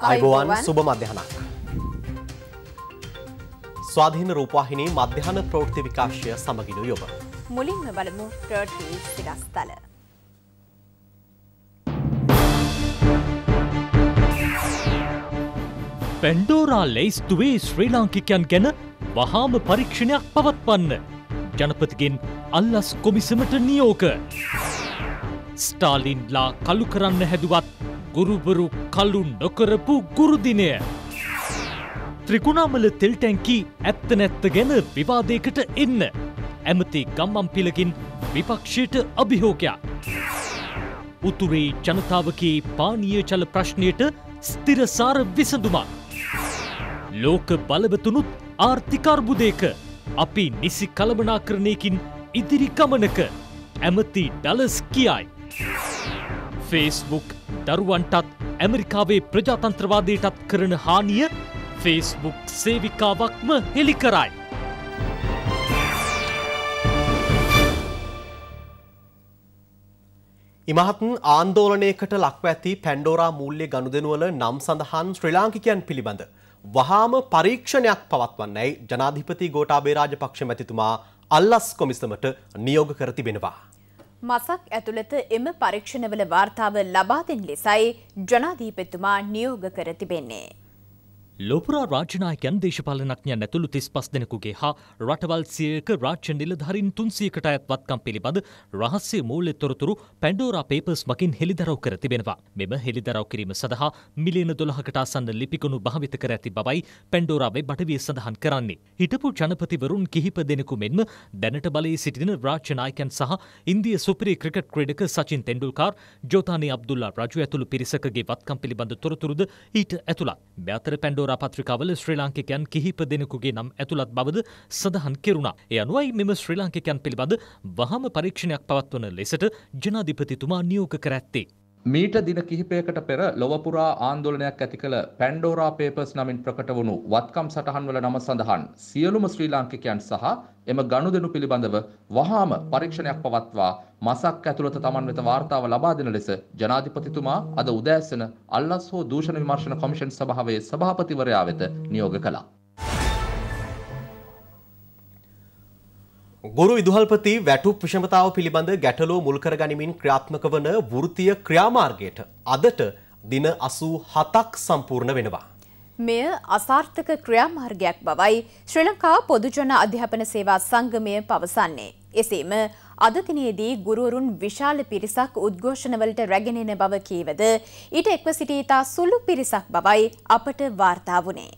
අයිබෝවන් සුබ මධ්‍යහනක්. ස්වාධීන රූපවාහිනී මධ්‍යහන ප්‍රෘති විකාශය සමගිනු යොබ. මුලින්ම බලමු ප්‍රටී සිරස්ථල. පැන්ඩෝරා ලෙයිස්තුවේ ශ්‍රී ලාංකිකයන් ගැන වහාම පරීක්ෂණයක් පවත්වන්න. ජනපතිගෙන් අල්ලස් කොමිසමට නියෝක. ස්ටාලින්ලා කළු කරන්න හැදුවත් ගුරුබරු කලු නොකරපු ගුරුදිනය. ත්‍රිකුණාමල තෙල්ටැන්කි ඇත්ත නැත්ත ගැන විවාදයකට එන්න. ඇමති ගම්මම් පිලකින් විපක්ෂයට අභිහෝකයක්. උතුරේ ජනතාවගේ පානීය ජල ප්‍රශ්නයට ස්තිරසාර විසඳුමක්. ලෝක බලවතුනුත් ආර්ථිකර්බුදයක අපි නිසි කළමනාකරණයකින් ඉදිරි ගමනක ඇමති ඩලස් කියයි. ෆේස්බුක් දරුවන්ටත් ඇමරිකාවේ ප්‍රජාතන්ත්‍රවාදයටත් කරන හානිය ෆේස්බුක් සේවිකාවක්ම හෙළි කරයි. ඉමහත්න් ආන්දෝලනයකට ලක්ව ඇති පැන්ඩෝරා මූල්‍ය ගනුදෙනුවල නම් සඳහන් ශ්‍රී ලාංකිකයන් පිළිබඳ. වහාම පරීක්ෂණයක් පවත්වන්නයි ජනාධිපති ගෝටාබේ රාජපක්ෂ මැතිතුමා අල්ලස් කොමිසමට නියෝග කර තිබෙනවා. මසක් ඇතුළත එම පරීක්ෂණවල වාර්තාව ලබා දෙන ලෙසයි ජනාධීපතුමා නියෝග කර තිබෙන්නේ. ලොපුරා රාජනායකයන් දේශපාලනඥයන් ඇතුළු තිස් පස් දෙනෙකුගේ හා රටවල් සියක රාජ්‍ය නිලධාරින් තුන්සියකට අයත් වත්කම් පිළිබඳ රහස්සේ මූල්‍ය තොරතුරු පැන්ඩෝරා පේපර්ස් මකින් හෙළිදරව් කර තිබෙනවා. මෙම හෙළිදරව් කිරීම සඳහා මිලියන 12කට ආසන්න ලිපිකුණු භාවිත කර ඇති බවයි පැන්ඩෝරා වෙබ් අඩවිය සඳහන් කරන්නේ. හිටපු ජනපතිවරුන් කිහිප දෙනෙකු මෙන්ම දැනට බලයේ සිටින රාජ්‍ය නායකයන් සහ ඉන්දිය සුපිරි ක්‍රිකට් ක්‍රීඩක සචින් තෙන්ඩුල්කාර්, ජෝතානි අබ්දුල්ලා රජු ඇතුළු පිරිසකගේ වත්කම් පිළිබඳ තොරතුරුද ඊට ඇතුළත්. මේ අතර පැන්ඩෝරා දෝරා පත්‍රිකාවල ශ්‍රී ලාංකිකයන් කිහිප දෙනෙකුගේ නම් ඇතුළත් බවද සඳහන් කෙරුණා. ඒ අනුවයි මෙම ශ්‍රී ලාංකිකයන් පිළිබඳ වහම පරීක්ෂණයක් පවත්වන ලෙසට ජනාධිපතිතුමා නියෝග කර ඇත්තේ. මීට දින කිහිපයකට පෙර ලොවපුරා ආන්දෝලනයක් ඇති කළ පැන්ඩෝරා පේපර්ස් නමින් ප්‍රකට වුණු වත්කම් සටහන් වල නම සඳහන් සියලුම ශ්‍රී ලාංකිකයන් සහ එම ගනුදෙනු පිළිබඳව වහාම පරීක්ෂණයක් පවත්වා මසක් ඇතුළත තමන් වෙත වාර්තාව ලබා දෙන ලෙස ජනාධිපතිතුමා අද උදෑසන අල්ලස් හෝ දූෂණ විමර්ශන කොමිෂන් සභාවේ සභාපතිවරයා වෙත නියෝග කළා. ගොරු විදුහල්පති වැටුප් විෂමතාව පිළිබඳ ගැටලෝ මුල්කර ගනිමින් ක්‍රියාත්මක වන වෘතිය ක්‍රියාමාර්ගයට අදට දින අසූ හතක් සම්පූර්ණ වෙනවා. මෙය අසාර්ථක ක්‍රියාමාර්ගයක් බවයි ශ්‍රී ලංකා පොදුජන අධ්‍යාපන සේවා සංගමය පවසන්නේ. එසේම අද දිනේදී ගුරුවරුන් විශාල පිරිසක් උද්ඝෝෂණවලට රැගෙන එන බව කීවද ඊට එක්ව සිටී ඉතා සුළු පිරිසක් බවයි අපට වාර්තා වුණේ.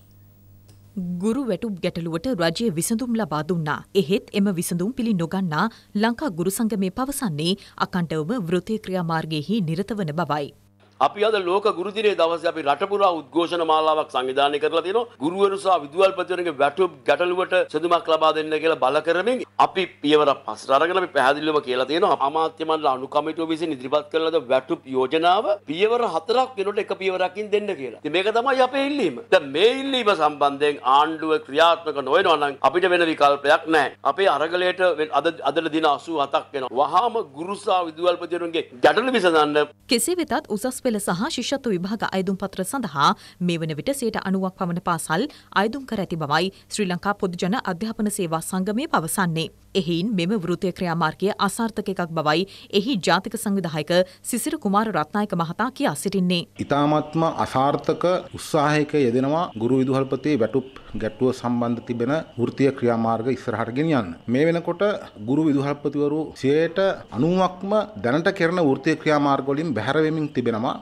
ගුරු වැටුප් ගැටලුවට රජය විසඳුම් ලබා දුන්නා. එහෙත් එම විසඳුම් පිළි නොගන්නා ලංකා ගුරු සංගමේ පවසන්නේ අකණ්ඩවම වෘත්තීය ක්‍රියාමාර්ගයේහි නිරත වන බවයි. අපි අද ලෝක ගුරු දිනේ දවසේ අපි රට පුරා උද්ඝෝෂණ මාලාවක් සංවිධානය කරලා තිනවා. ගුරුවරු සහ විදුහල්පතිවරුන්ගේ වැටුප් ගැටලුවට සඳුමක් ලබා දෙන්න කියලා බල කරමින් අපි පියවර පස්සට අරගෙන අපි පැහැදිලිවම කියලා තිනවා. අමාත්‍ය මණ්ඩල අනුකමිටුව විසින් ඉදිරිපත් කළ ලද වැටුප් යෝජනාව පියවර හතරක් වෙනකොට එක පියවරකින් දෙන්න කියලා. ඉතින් මේක තමයි අපේ ඉල්ලීම. දැන් මේ ඉල්ලීම සම්බන්ධයෙන් ආණ්ඩුව ක්‍රියාත්මක නොවනවා නම් අපිට වෙන විකල්පයක් නැහැ. අපේ අරගලයට අද අද දින 87ක් වෙනවා. වහාම ගුරුසා විදුහල්පතිවරුන්ගේ ගැටලු විසඳන්න කෙසේ වෙතත් උසස් පෙළ පෙළ සහ ශිෂ්‍යත්ව විභාග අයදුම් පත්‍ර සඳහා මේ වන විට 90ක් පමණ පාසල් අයදුම් කර ඇති බවයි ශ්‍රී ලංකා පොදුජන අධ්‍යාපන සේවා සංගමය පවසන්නේ. එහින් මෙම වෘත්තීය ක්‍රියාමාර්ගය අසාර්ථක එකක් බවයි එහි ජාතික සංවිධායක සිසිර කුමාර රත්නායක මහතා කියා සිටින්නේ. ඉතාමත්ම අසාර්ථක උත්සාහයක යෙදෙනවා ගුරු විදුහල්පති වැටුප් ගැටුව සම්බන්ධ තිබෙන වෘත්තීය ක්‍රියාමාර්ග ඉස්සරහට ගෙනියන්න. මේ වෙනකොට ගුරු විදුහල්පතිවරු 90%ක්ම දැනට කරන වෘත්තීය ක්‍රියාමාර්ග වලින් බැහැර වෙමින් තිබෙනවා.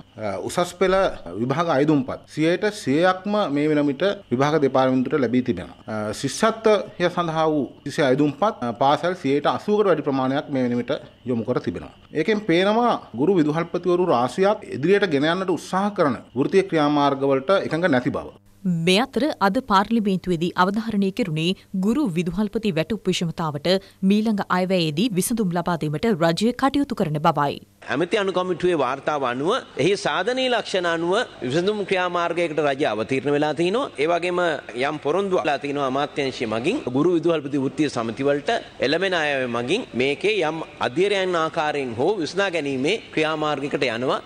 උසස් පෙළ විභාග අයදුම්පත් 100%ක්ම මේ වෙනමිට විභාග දෙපාර්තමේන්තුවට ලැබී තිබෙනවා. ශිෂ්‍යත්වය සඳහා වූ 30 අයදුම්පත් පාසල් 80කට වැඩි ප්‍රමාණයක් මේ වෙනවිට යොමු කර තිබෙනවා. ඒකෙන් පේනවා ගුරු විදුහල්පතිවරු රාශියක් ඉදිරියට ගෙන යන්නට උත්සාහ කරන වෘත්තීය ක්‍රියාමාර්ගවලට එකඟ නැති බව. මේ අතර අද පාර්ලිමේන්තුවේදී අවධාරණය කෙරුණේ ගුරු විදුහල්පති වැටුප් විෂමතාවට මීළඟ අයවැයේදී විසඳුම් ලබා දීමට රජය කටයුතු කරන බවයි. ඇමති අනුකමිටුවේ වාර්තාව අනුව එහි සාධනීය ලක්ෂණ අනුව විසඳුම් ක්‍රියාමාර්ගයකට රජය අවතීර්ණ වෙලා තිනවා. ඒ වගේම යම් පොරොන්දු වෙලා තිනවා අමාත්‍යංශය මගින් ගුරු විදුහල්පති වෘත්තීය සමිති වලට එළමෙන අයවැය මගින් මේකේ යම් අධීරයන් ආකාරයෙන් හෝ විසඳා ගැනීමේ ක්‍රියාමාර්ගයකට යනවා.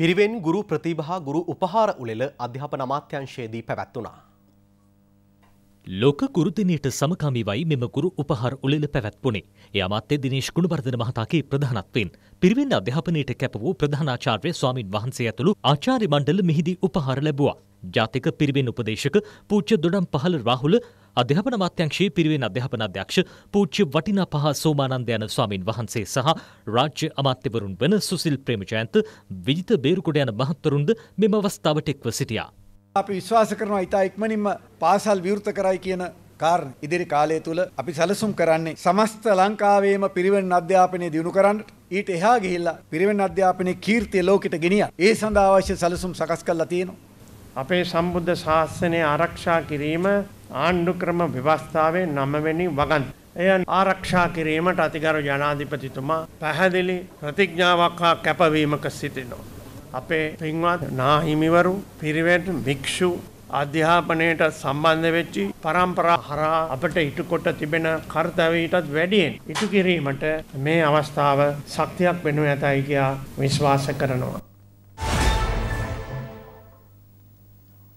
පිරිවෙන් ගුරු ප්‍රතිභා ගුරු උපහාර උළෙල අධ්‍යාපන අමාත්‍යංශයේදී පැවැත්වුණා. ලෝක ගුරුදිනයට සමකාමීවයි මෙම ගුරු උපහාර උළෙල පැවැත්වුණේ. ඒ අමාත්‍ය දිනේෂ් ගුණවර්ධන මහතාගේ ප්‍රධානත්වයෙන් පිරිවෙන් අධ්‍යාපනයට කැප වූ ප්‍රධානාචාර්ය ස්වාමින් වහන්සේ ඇතුළු ආචාර්ය මණ්ඩල මෙහිදී උපහාර ලැබුවා. ජාතික පිරිවෙන් උපදේශක පූජ්‍ය දොඩම් පහළ රාහුල අධ්‍යාපන මත්‍යංශයේ පිරිවෙන් අධ්‍යාපන අධ්‍යක්ෂ පූජ්‍ය වටිනාපහ සෝමානන්ද යන ස්වාමින් වහන්සේ සහ රාජ්‍ය අමාත්‍යවරුන් වන සුසිල් ප්‍රේමජයන්ත විජිත බේරුකොඩ යන මහත්වරුන්ද මෙම අවස්ථාවට එක්ව සිටියා. අපි විශ්වාස කරනවා ඉතා ඉක්මනින්ම පාසල් විවෘත කරයි කියන කාරණ ඉදිරි කාලය තුළ අපි සැලසුම් කරන්නේ සමස්ත ලංකාවේම පිරිවෙන් අධ්‍යාපනය දියුණු කරන්නට ඊට එහා ගිහිල්ලා පිරිවෙන් අධ්‍යාපනයේ කීර්තිය ලෝකෙට ගෙනියන ඒ සඳහා අවශ්‍ය සැලසුම් සකස් කරලා තියෙනවා අපේ සම්බුද්ධ ශාසනය ආරක්ෂා කිරීම ආණ්ඩුක්‍රම ව්‍යවස්ථාවේ නමවැනි වගන්. එය ආරක්ෂා කිරීමට අතිගරු ජනාධිපතිතුමා පැහැදිලි ප්‍රතිඥාවක් හා කැපවීමක සිටිනවා. අපේ පින්වත් නාහිමිවරු පිරිවැට භික්‍ෂු අධ්‍යාපනයට සම්බන්ධ වෙච්චි පරම්පරා හරහා අපට ඉටුකොට තිබෙන කර්තවීටත් වැඩියෙන් ඉටු කිරීමට මේ අවස්ථාව සක්තියක් වෙනු ඇතයි කියා විශ්වාස කරනවා.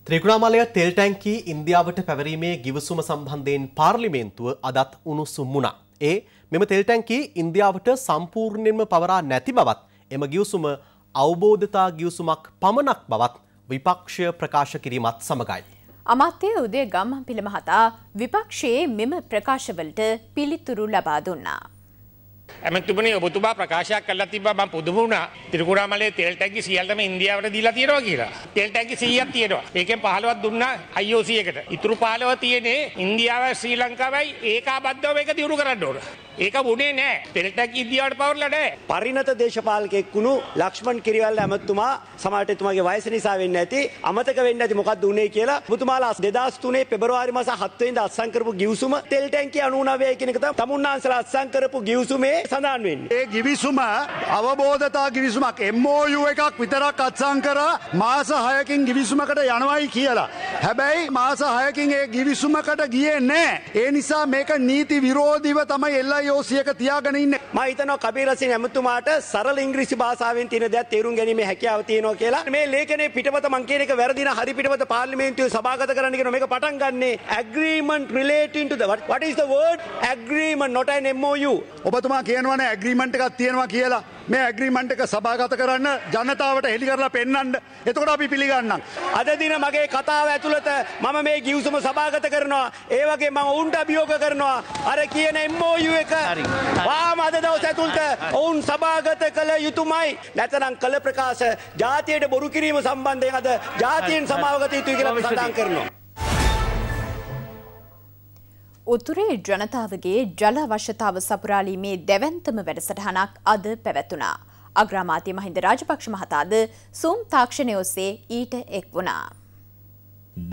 ත්‍රිකුණාමලය තෙල් ටැංකී ඉන්දියාවට පැවරීමේ ගිවිසුම සම්බන්ධයෙන් පාර්ලිමේන්තුව අදත් උණුසුම් වුණා. ඒ මෙම තෙල් ටැංකී ඉන්දියාවට සම්පූර්ණයෙන්ම පවරා නැති බවත් එම ගිවිසුම අවබෝධතා ගිවිසුමක් පමණක් බවත් විපක්ෂය ප්‍රකාශ කිරීමත් සමගයි. අමාත්‍ය උදේ ගම්ම පිළමහතා විපක්ෂයේ මෙම ප්‍රකාශවලට පිළිතුරු ලබා දුන්නා. ඇමතුමනේ ඔබතුමා ප්‍රකාශයක් කල්ලා තිබා මම පුදුමුණා තිරිකුණාමලේ තෙල් ටැංකි 100ටම ඉන්දියාවට දීලා තියෙනවා කියලා. තෙල් ටැංකි 100ක් තියෙනවා. ඒකෙන් 15ක් දුන්නා IOC එකට. ඉතුරු 15 තියෙන්නේ ඉන්දියාවයි ශ්‍රී ලංකාවයි ඒකාබද්ධව මේක දියුණු කරන්න ඕන. ඒක වුණේ නෑ පෙරටක් ඉදියාට පවරලා නෑ. පරිණත දේශපාලකෙක් වුණු ලක්ෂ්මන් කිරිවැල්ල ඇමතුමා සමහරට එතුමාගේ වයස නිසා වෙන්න ඇති අමතක වෙන්න ඇති මොකක්ද උනේ කියලා මුතුමාලා 2003 පෙබරවාරි මාස 7 වෙනිදා අත්සන් කරපු ගිවිසුම තෙල් ටැංකිය 99යි කියන එක තමයි තමුන්නාන්සලා අත්සන් කරපු ගිවිසුමේ සඳහන් වෙන්නේ. ඒ ගිවිසුම අවබෝධතා ගිවිසුමක් MOU එකක් විතරක් අත්සන් කරා මාස 6කින් ගිවිසුමකට යනවායි කියලා. හැබැයි මාස 6කින් ඒ ගිවිසුමකට ගියේ නැහැ. ඒ නිසා මේක නීති විරෝධීව තමයි එල්ලයි යෝසියක තියාගෙන ඉන්න මම හිතනවා කබීර් රසින් ඇමතුමාට සරල ඉංග්‍රීසි භාෂාවෙන් තියෙන දේක් තේරුම් ගැනීමේ හැකියාව තියෙනවා කියලා මේ ලේඛනයේ පිටපත මං කියන එක වැරදින හරි පිටපත පාර්ලිමේන්තුවේ සභාගත කරන්න කියන මේක පටන් ගන්නෙ agreement relating to the what, what is the word agreement not an MOU ඔබතුමා කියනවනේ agreement එකක් තියෙනවා කියලා මේ ඇග්‍රීමන්ට් එක සභාගත කරන්න ජනතාවට හෙළි කරලා පෙන්වන්න. එතකොට අපි පිළිගන්නම්. අද දින මගේ කතාව ඇතුළත මම මේ ගිවිසුම සභාගත කරනවා. ඒ වගේ මම ඔවුන්ට අභියෝග කරනවා. අර කියන MOU එක වාම අද දවස් ඇතුළත ඔවුන් සභාගත කළ යුතුමයි. නැතනම් කළ ප්‍රකාශ ජාතියට බොරු කිරීම සම්බන්ධයෙන් අද ජාතියෙන් සභාවගත යුතුයි කියලා අපි සඳහන් කරනවා. උතුරේ ජනතාවගේ ජල අවශ්‍යතාව සපුරාලීමේ දැවන්තම වැඩසටහනක් අද පැවැතුනා. අග්‍රාමාත්‍ය මහින්ද රාජපක්ෂ මහතාද සුම් තාක්ෂණය ඔස්සේ ඊට එක් වුණා.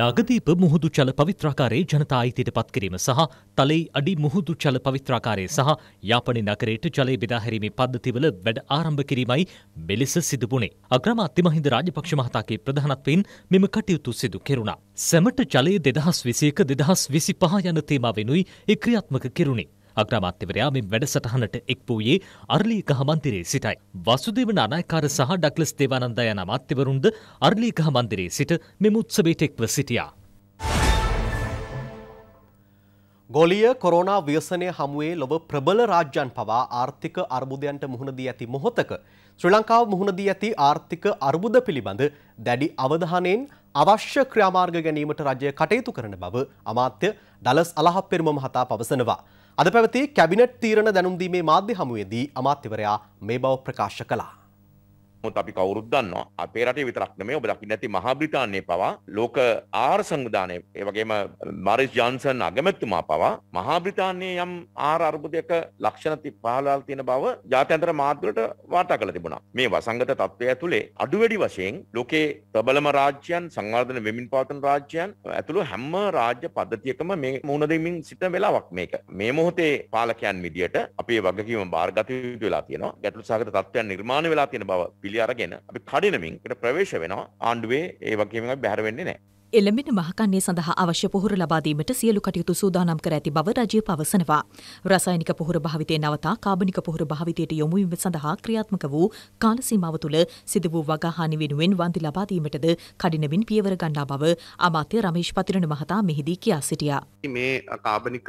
නාගදීප මුහුදු චල පවිත්‍රාකාරයේ ජනතා අයිතියට පත්කිරීම සහ තලෙයි අඩි මුහුදු චල පවිත්‍රාකාරය සහ යාපනය නගරයට ජලය බෙදාහැරීමේ පද්ධතිවල වැඩ ආරම්භ කිරීමයි මෙලෙස සිදුබුණේ. අග්‍රමාත්‍ය මහින්ද රාජපක්ෂ මහතාගේ ප්‍රධානත්වයෙන් මෙම කටයුතු සිදු කෙරුණා. සැමට ජලය දෙදහස් විසියක දෙදහස් විසි පහ යන තේමාවෙනුයි ඒ ක්‍රියාත්මක කෙරුණේ. අග්‍රාමාත්‍යවරයා මේ වැඩසටහනට එක් වූයේ අර්ලීකහ මන්දිරයේ සිටයි. වසුදේවන අනායකාර සහ ඩක්ලස් දේවානන්දා යන අමාත්‍යවරුන්ද අර්ලීකහ මන්දිරයේ සිට මෙම උත්සවයට එක්ව සිටියා. ගොලිය කොරෝනා ව්‍යසනය හමුවේ ලොව ප්‍රබල රාජ්‍යන් පවා ආර්ථික අර්බුදයන්ට මුහුණදී ඇති මොහොතක ශ්‍රී ලංකාව මුහුණදී ඇති ආර්ථික අර්බුද පිළිබඳ දැඩි අවධානයෙන් අවශ්‍ය ක්‍රියාමාර්ග ගැනීමට රජය කටයුතු කරන බව අමාත්‍ය ඩලස් අලහප්පෙරුම මහතා පවසනවා. අද පැවති කැබිනට් තීරණ දැනුම්දීමේ මාධ්‍ය හමුවේදී අමාත්‍යවරයා මේ බව ප්‍රකාශ කළා. මුත් අපි කවුරුත් දන්නවා අපේ රටේ විතරක් නෙමෙයි ඔබ දකින්න ඇති මහා බ්‍රිතාන්‍යයේ පවා ලෝක ආහාර සංවිධානයේ ඒ වගේම බොරිස් ජොන්සන් අගමැතිතුමා පවා මහා බ්‍රිතාන්‍යයේ යම් ආහාර අර්බුදයක ලක්ෂණ 15ල් තියෙන බව ජාත්‍යන්තර මාධ්‍යවලට වාර්තා කළ තිබුණා. මේ වසංගත තත්ත්වය ඇතුලේ අඩුවැඩි වශයෙන් ලෝකේ ප්‍රබලම රාජ්‍යයන් සංවර්ධන වෙමින් පවතන රාජ්‍යයන් ඇතුළු හැම රාජ්‍ය පද්ධතියකම මේ මුහුණ දෙමින් සිට වෙලාවක් මේක. මේ මොහොතේ පාලකයන් විදියට අපේ වගකීම බාරගත යුතු වෙලා තියෙනවා. ගැටළු සහගත තත්ත්වයන් නිර්මාණය වෙලා තියෙන බව පිළි එළිය අරගෙන අපි කඩිනමින් ඒකට ප්‍රවේශ වෙනවා ආණ්ඩුවේ ඒ වගේම බැහැර වෙන්නේ නැහැ එළඹෙන මහකන්නේ සඳහා අවශ්‍ය පොහොර ලබා දීමට සියලු කටයුතු සූදානම් කර ඇති බව රජය පවසනවා. රසායනික පොහොර භාවිතය නවතා කාබනික පොහොර භාවිතයට යොමු වීම සඳහා ක්‍රියාත්මක වූ කාල සීමාව තුළ සිදු වූ වගාහානි වෙනුවෙන් වන්දි ලබා දීමටද කඩිනමින් පියවර ගන්නා බව අමාත්‍ය රමේෂ් පතිරණ මහතා මෙහිදී කියා සිටියා. මේ කාබනික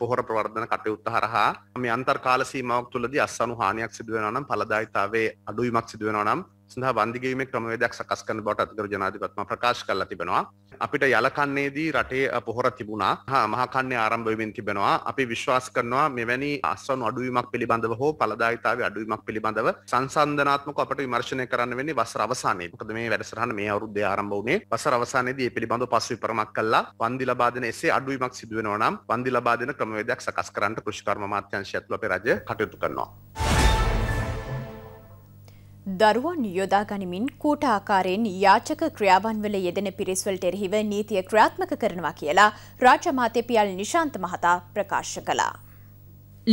පොහොර ප්‍රවර්ධන කටයුත්ත හරහා මේ අන්තර් කාල සීමාවක් තුළදී අස්සනු හානියක් සිදු වෙනවා නම් ඵලදායිතාවයේ අඩුවීමක් සිදු වෙනවා නම් සඳහා වන්දිගීමේ ක්‍රමවේදයක් සකස් කරන බවට අතිගරු ජනාධිපතිතුමා ප්‍රකාශ කළා තිබෙනවා. අපිට යලකන්නේදී රටේ පොහොර තිබුණා. මහා කන්නේ ආරම්භ වෙමින් තිබෙනවා. අපි විශ්වාස කරනවා මෙවැනි අස්වනු අඩුවීමක් පිළිබඳව හෝ ඵලදායිතාවේ අඩුවීමක් පිළිබඳව සංසන්දනාත්මක අපට විමර්ශනය කරන්න වෙන්නේ වසර අවසානයේ. මොකද මේ වැඩසටහන මේ අවුරුද්දේ ආරම්භ වුණේ වසර අවසානයේදී මේ පිළිබඳව පසු විපරමක් කළා. වන්දි ලබා දෙන එසේ අඩුවීමක් සිදු වෙනවා නම් වන්දි ලබා දෙන ක්‍රමවේදයක් සකස් කරන්න කෘෂිකර්ම අමාත්‍යංශය ඇතුළු අපේ රජය කටයුතු කරනවා. දරුවන් යොදා ගනිමින් කූට ආකාරයෙන් යාචක ක්‍රියාවන්වල යෙදෙන පිරිස්වලට එරෙහිව නීතිය ක්‍රියාත්මක කරනවා කියලා රාජ්‍ය මාත්‍යපියල් නිශාන්ත මහතා ප්‍රකාශ කළා.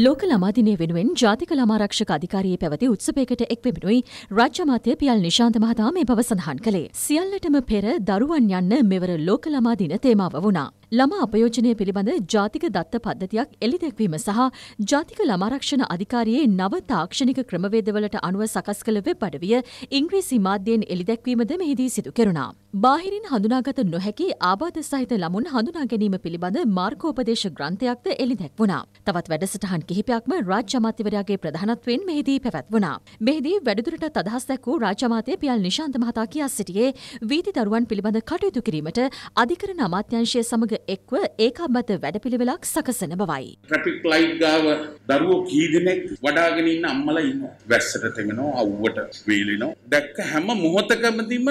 ලෝක ළමාදිනය වෙනුවෙන් ජාතික ළමාරක්ෂක අධිකාරයේ පැවති උත්සවයකට එක් වෙමිනුයි රාජ්‍ය මාත්‍ය පියල් නිශාන්ත මහතා මේ බව සඳහන් කළේ. සියල්ලටම පෙර දරුවන් යන්න මෙවර ලෝක ළමාදින තේමාව වුණා. ළමා අපයෝජනය පිළිබඳ ජාතික දත්ත පද්ධතියක් එළිදැක්වීම සහ ජාතික ළමාරක්ෂණ අධිකාරයේ නව තාක්ෂණික ක්‍රමවේදවලට අනුව සකස් කළ වෙබ් අඩවිය ඉංග්‍රීසි මාධ්‍යයෙන් එළිදැක්වීමද මෙහිදී සිදු කෙරුණා. බාහිරින් හඳුනාගත නොහැකි ආබාධ සහිත ළමුන් හඳුනා ගැනීම පිළිබඳ මාර්ගෝපදේශ ග්‍රන්ථයක්ද එළිදැක් වුණා. තවත් වැඩසටහන් කිහිපයක්ම රාජ්‍ය අමාත්‍යවරයාගේ ප්‍රධානත්වයෙන් මෙහිදී පැවැත්වුණා. මෙහිදී වැඩිදුරටත් අදහස් දැක්වූ රාජ්‍ය අමාත්‍ය පියල් නිශාන්ත මහතා කියා සිටියේ වීදි දරුවන් පිළිබඳ කටයුතු කිරීමට අධිකරණ අමාත්‍යංශය සමග එක්ව ඒකාබත වැඩපිළිවෙලක් සකසන බවයි. ට්‍රැෆික් ලයිට් ගාව දරුවෝ කී දෙනෙක් වඩාගෙන ඉන්න අම්මලා ඉන්නවා. වැස්සට තෙමෙනවා, අවුවට වේලෙනවා. දැක්ක හැම මොහොතකමදීම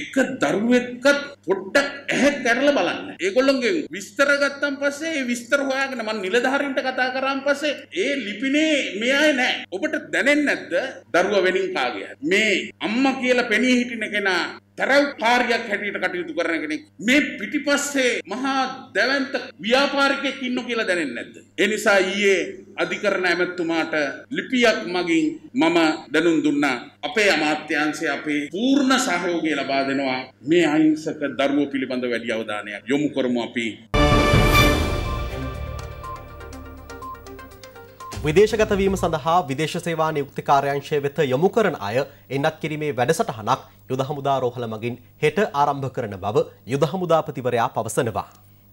එක දරුවෙක්වත් පොඩ්ඩක් ඇහැ කැරලා බලන්න. ඒගොල්ලන්ගේ විස්තර ගත්තන් පස්සේ ඒ විස්තර හොයාගෙන මම නිලධාරීන්ට කතා කරාන් පස්සේ ඒ ලිපිනේ මෙයයි නෑ. ඔබට දැනෙන්නේ නැද්ද? දරුවා වෙනින් කාගේ මේ අම්මා කියලා පෙනී හිටින කෙනා තරව් කාර්යයක් හැටියට කටයුතු කරන කෙනෙක් මේ පිටිපස්සේ මහා දැවැන්ත ව්‍යාපාරිකයෙක් ඉන්න කියලා දැනෙන්නේ නැද්ද? ඒ නිසා ඊයේ අධිකරණ ඇමැත්තුමාට ලිපියක් මගින් මම දැනුම් දුන්නා. අපේ අමාත්‍යංශය අපේ පූර්ණ සහයෝගය ලබා දෙනවා මේ අහිංසක දරුවෝ පිළිබඳ වැඩි අවධානයක් යොමු කරමු අපි. විදේශගතවීම සඳහා විදේශ සේවා නියුක්තිකාරයංශය වෙත යොමු කරන අය එන්නත් කිරීමේ වැඩසටහනක් යුද හමුදා රෝහල මගින් හෙට ආරම්භ කරන බව යුද හමුදාපතිවරයා පවසනවා.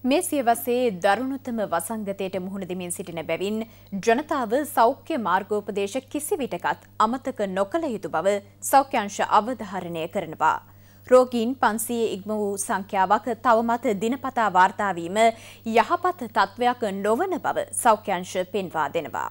මේ සියවසේ දරුණුතම වසංගතයට මුහුණ දෙමින් සිටින බැවින් ජනතාව සෞඛ්‍ය මාර්ගෝපදේශ කිසිවිටකත් අමතක නොකළ යුතු බව සෞඛ්‍යංශ අවධාරණය කරනවා. රෝගීන් 500 ඉක්ම වූ සංඛ්‍යාවක් තවමත් දිනපතා වාර්තා යහපත් තත්වයක් නොවන බව සෞඛ්‍යංශ පෙන්වා දෙනවා.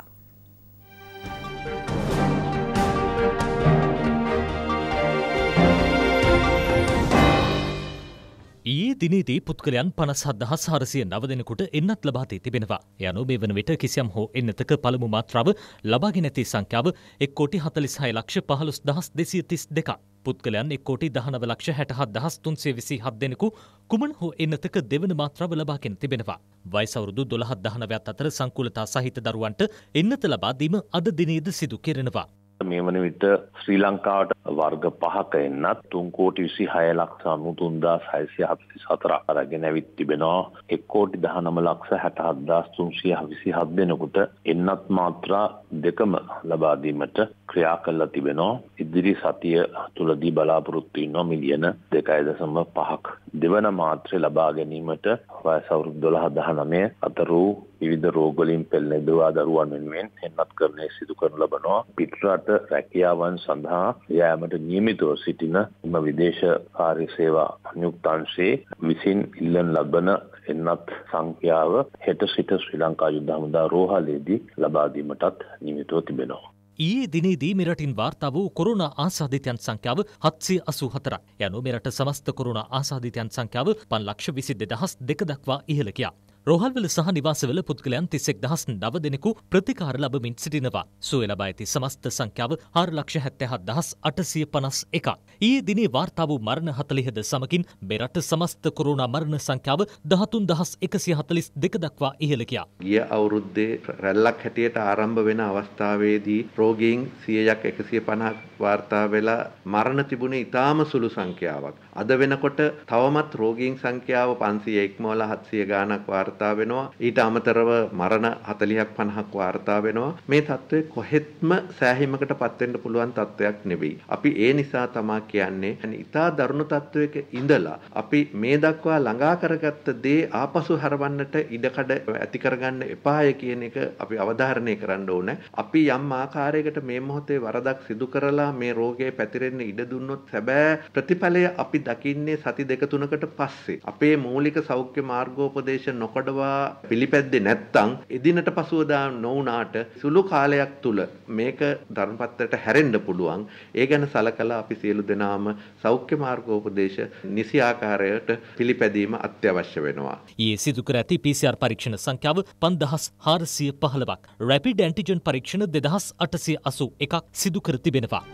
ඊයේ දිනේදී පුද්ගලයන් පනසද්දහ සාරසිය නවදෙනකුට එන්නත් ලබාතී තිබෙනවා යනු මේ වන විට කිසියම් හෝ එන්නතක පළමු මාත්‍රාව ලබාගෙන ඇති සංඛ්‍යාව එක් කෝටි හතලිසාය ලක්ෂ පහළොස් දහස් දෙසිය තිස් දෙක පුද්ගලයන් එක් කෝටි දහනව ලක්ෂ හැටහත් දහස් තුන්සේ විසි හත් දෙනෙකු කුමන හෝ එන්නතක දෙවන මාත්‍රාව ලබාගෙන තිබෙනවා වයිසවුරුදු දොළහත් දහනවයක් අතර සංකූලතා සහිත දරුවන්ට එන්නත ලබාදීම අද දිනේද සිදු කෙරෙනවා මේ වන විට ශ්‍රී ලංකාවට වර්ග පහක එන්නත් තුන්කෝටි විසි හය ලක්ෂ අනු තුන්දා සයිසිය හපසි සතර අරගෙන ඇවිත් තිබෙනවා එක්කෝටි දහනම ලක්ෂ හැට හද්දාස් තුන්සිය හවිසි හත් දෙනකුට එන්නත් මාත්‍රා දෙකම ලබාදීමට ක්‍රියා කල්ලා තිබෙනවා ඉදිරි සතිය තුළදී බලාපොරොත්තුවන්න මිලියන දෙකයි දසම පහක් දෙවන මාත්‍රය ලබා ගැනීමට වයසවුරුද් දොළහ දහනමය අතරූ විධ රෝගලින් පෙල්න දවා දරුවන් වෙනුවෙන් හෙන්නත් කරණය සිදු කරනු ලබනවා පිටරට රැකියාවන් සඳහා යෑමට නියමිතව සිටින එම විදේශ කාරි සේවා නියුක්තාංශයේ විසින් ඉල්ලන් ලබන එන්නත් සංඛ්‍යාව හෙට සිට ශ්‍රී ලංකා යුද්ධහමුදා රෝහලේදී ලබාදීමටත් නිමිතව තිබෙනවා. ඊයේ දිනේදී මෙරටින් වාර්තා වූ කොරුණා ආසාධිතයන් සංඛ්‍යාව 784යි. යනු මෙරට සමස්ත කොරුණා ආසාධිතයන් සංඛ්‍යාව 5 ලක්ෂ 22 දහස් 2 දක්වා ඉහළ ගියා. රෝහල්වල සහ නිවාසවල පුද්ගලයන් තිසෙක් දහස් නව දෙනෙකු ප්‍රතිකාර ලබමින් සිටිනවා. සුවය ලබා ඇති සමස්ත සංඛ්‍යාව හාර ලක්ෂ හැත්තැහත් දහස් අටසිය පනස් එකක්. ඊයේ දිනේ වාර්තා වූ මරණ හතලිහද සමකින් මෙරට සමස්ත කොරුණා මරණ සංඛ්‍යාව දහතුන් දහස් එකසිය හතලිස් දෙක දක්වා ඉහළ ගියා. ගිය අවුරුද්දේ රැල්ලක් හැටියට ආරම්භ වෙන අවස්ථාවේදී රෝගීන් සියයක් එකසිය පණක් වාර්තා වෙලා මරණ තිබුණේ ඉතාම සුළු සංඛ්‍යාවක්. අද වෙනකොට තවමත් රෝගීන් සංඛ්‍යාව පන්සිය එක්මෝල හත්සිය ගානක් වාර්තා වාර්තා වෙනවා ඊට අමතරව මරණ 40ක් 50ක් වාර්තා වෙනවා මේ தત્ත්වය කොහෙත්ම සෑහීමකට පත් වෙන්න පුළුවන් தත්වයක් නෙවෙයි අපි ඒ නිසා තමයි කියන්නේ ඉතා දරුණු தત્ත්වයක ඉඳලා අපි මේ දක්වා ළඟා කරගත්ත දේ ආපසු හරවන්නට ඉඩකඩ ඇති කරගන්න එපාය කියන එක අපි අවධාරණය කරන්න ඕනේ අපි යම් ආකාරයකට මේ මොහොතේ වරදක් සිදු කරලා මේ රෝගය පැතිරෙන්න ඉඩ දුන්නොත් සැබෑ ප්‍රතිඵලය අපි දකින්නේ සති දෙක තුනකට පස්සේ අපේ මූලික සෞඛ්‍ය මාර්ගෝපදේශ නොකර පඩවා පිළිපැද්දේ නැත්තම් එදිනට පසුවදා නොවුනාට සුළු කාලයක් තුල මේක ධර්මපත්‍රයට හැරෙන්න පුළුවන්. ඒ ගැන සලකලා අපි සියලු දෙනාම සෞඛ්‍ය මාර්ගෝපදේශ නිසි ආකාරයට පිළිපැදීම අත්‍යවශ්‍ය වෙනවා. ඊයේ සිදු කර ඇති PCR පරීක්ෂණ සංඛ්‍යාව 5415ක්. රැපිඩ් ඇන්ටිජන් පරීක්ෂණ 2881ක් සිදු කර තිබෙනවා.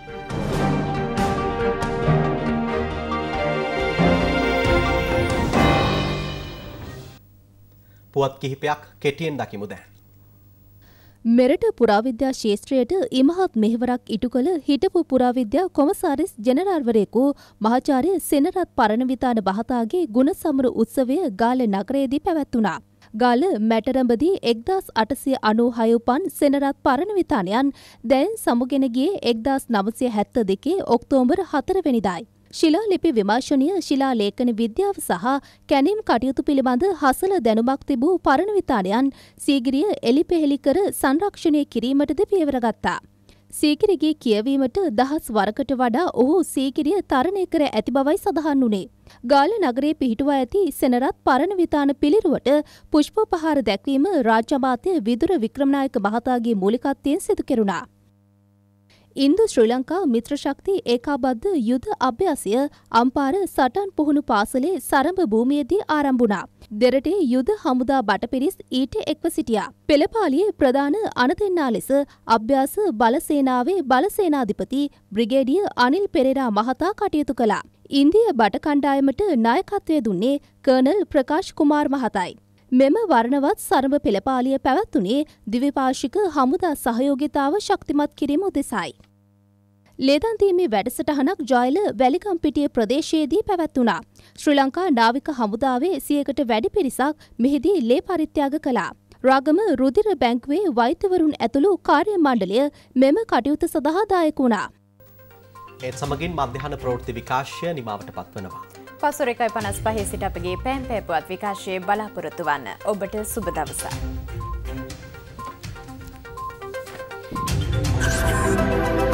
පුවත් කිහිපයක් කෙටියෙන් දකිමු දැන්. මෙරට පුරාවිද්‍යා ශේත්‍රයට ඉමහත් මෙහෙවරක් ඉටු කළ හිටපු පුරාවිද්‍යා කොමසාරිස් ජනරල්වරයෙකු මහාචාර්ය සෙනරත් පරණවිතාන බහතාගේ ගුණ සමරු උත්සවය ගාල නගරයේදී පැවැත්වුණා. ගාල මැටරඹදී එක්දස් අටසය අනූ හයුපන් සෙනරත් පරණවිතානයන් දැන් සමුගෙනගේ එක්දස් නමසය හැත්ත දෙකේ ඔක්තෝම්බර හතරවෙනිදායි. ශිලාලිපි විමර්ශනය ශිලා ලේඛන විද්‍යාව සහ කැනීම් කටයුතු පිළිබඳ හසල දැනුමක් තිබූ පරණ විතාලයන් සීගිරිය එලිපෙහෙලි කර සංරක්ෂණය කිරීමටද පියවර ගත්තා. සීගිරිගේ කියවීමට දහස් වරකට වඩා ඔහු සීගිරිය තරණය කර ඇති බවයි සඳහන් වුණේ. ගාල නගරේ පිහිටුවා ඇති සෙනරත් පරණ විතාන පිළිරුවට පුෂ්පපහාර දැක්වීම රාජ්‍යමාත්‍ය විදුර වික්‍රමනායක මහතාගේ මූලිකත්වයෙන් සිදු කෙරුණා. ඉන්දු ශ්‍රී ලංකා මිත්‍ර ශක්ති ඒකාබද්ධ යුද අභ්‍යාසය අම්පාර සටන් පුහුණු පාසලේ සරඹ භූමියේදී ආරම්භ වුණා. දෙරටේ යුද හමුදා බටපිරිස් ඊට එක්ව සිටියා. පෙළපාලියේ ප්‍රධාන අනතෙන්නා ලෙස අභ්‍යාස බලසේනාවේ බලසේනාධිපති බ්‍රිගේඩිය අනිල් පෙරේරා මහතා කටයුතු කළා. ඉන්දිය බට කණ්ඩායමට නායකත්වය දුන්නේ කර්නල් ප්‍රකාශ් කුමාර් මහතායි. මෙම වර්ණවත් සරම පෙළපාලිය පැවැත්වුණේ දිවිපාශික හමුදා සහයෝගිතාව ශක්තිමත් කිරීම උදෙසයි. ලේදන්තීමේ වැඩසටහනක් ජයිල වැලිකම්පිටිය ප්‍රදේශයේදී පැවැත්වුණා. ශ්‍රී ලංකා නාවික හමුදාවේ සියකට වැඩි පිරිසක් මෙහිදී ලේ පරිත්‍යාග කළා. රාගම රුදිර බැංකුවේ වෛත්‍යවරුන් ඇතුළු කාර්ය මණ්ඩලය මෙම කටයුතු සඳහා දායක වුණා. ඒත් සමගින් මධ්‍යහන ප්‍රවෘත්ති විකාශය නිමාවට පත්වනවා. පසුර එකයි පනස් පහේ සිට අපගේ පෑම් පෑපුවත් විකාශයේ බලාපොරොත්තු වන්න ඔබට සුබ දවසක්. Thank you.